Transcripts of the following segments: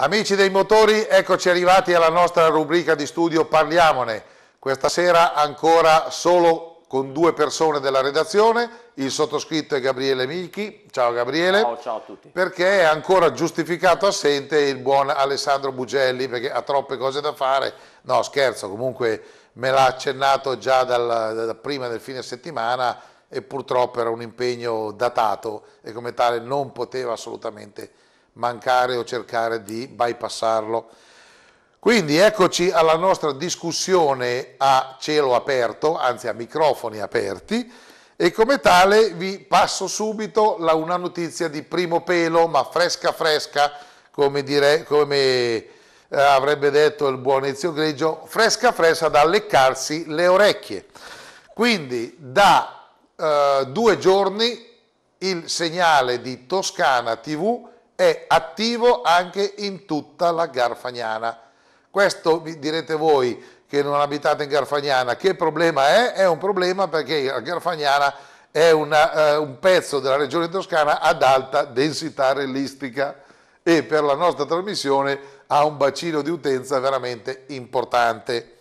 Amici dei motori, eccoci arrivati alla nostra rubrica di studio Parliamone. Questa sera ancora solo con due persone della redazione, il sottoscritto è Gabriele Michi. Ciao Gabriele. Ciao, ciao a tutti. Perché è ancora giustificato assente il buon Alessandro Bugelli perché ha troppe cose da fare. No, scherzo, comunque me l'ha accennato già dal, da prima del fine settimana e purtroppo era un impegno datato e come tale non poteva assolutamente mancare o cercare di bypassarlo. Quindi eccoci alla nostra discussione a cielo aperto, anzi a microfoni aperti, e come tale vi passo subito la, una notizia di primo pelo, ma fresca fresca, come, dire, come eh, avrebbe detto il buon Ezio Greggio, fresca fresca da leccarsi le orecchie. Quindi da eh, due giorni il segnale di Toscana TV è attivo anche in tutta la Garfagnana. Questo direte voi che non abitate in Garfagnana, che problema è? È un problema perché la Garfagnana è una, eh, un pezzo della regione toscana ad alta densità rellistica e per la nostra trasmissione ha un bacino di utenza veramente importante.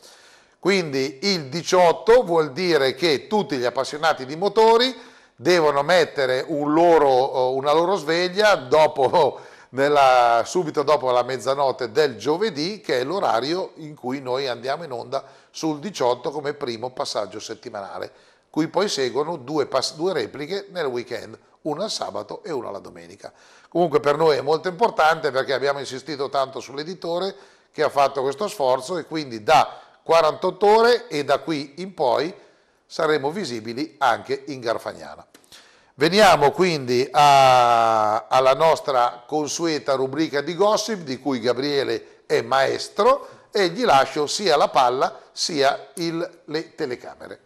Quindi il 18 vuol dire che tutti gli appassionati di motori devono mettere un loro, eh, una loro sveglia dopo, nella, subito dopo la mezzanotte del giovedì, che è l'orario in cui noi andiamo in onda sul 18 come primo passaggio settimanale, cui poi seguono due, due repliche nel weekend, una al sabato e una alla domenica. Comunque per noi è molto importante perché abbiamo insistito tanto sull'editore che ha fatto questo sforzo e quindi da 48 ore e da qui in poi saremo visibili anche in Garfagnana. Veniamo quindi a, alla nostra consueta rubrica di gossip di cui Gabriele è maestro e gli lascio sia la palla sia il, le telecamere.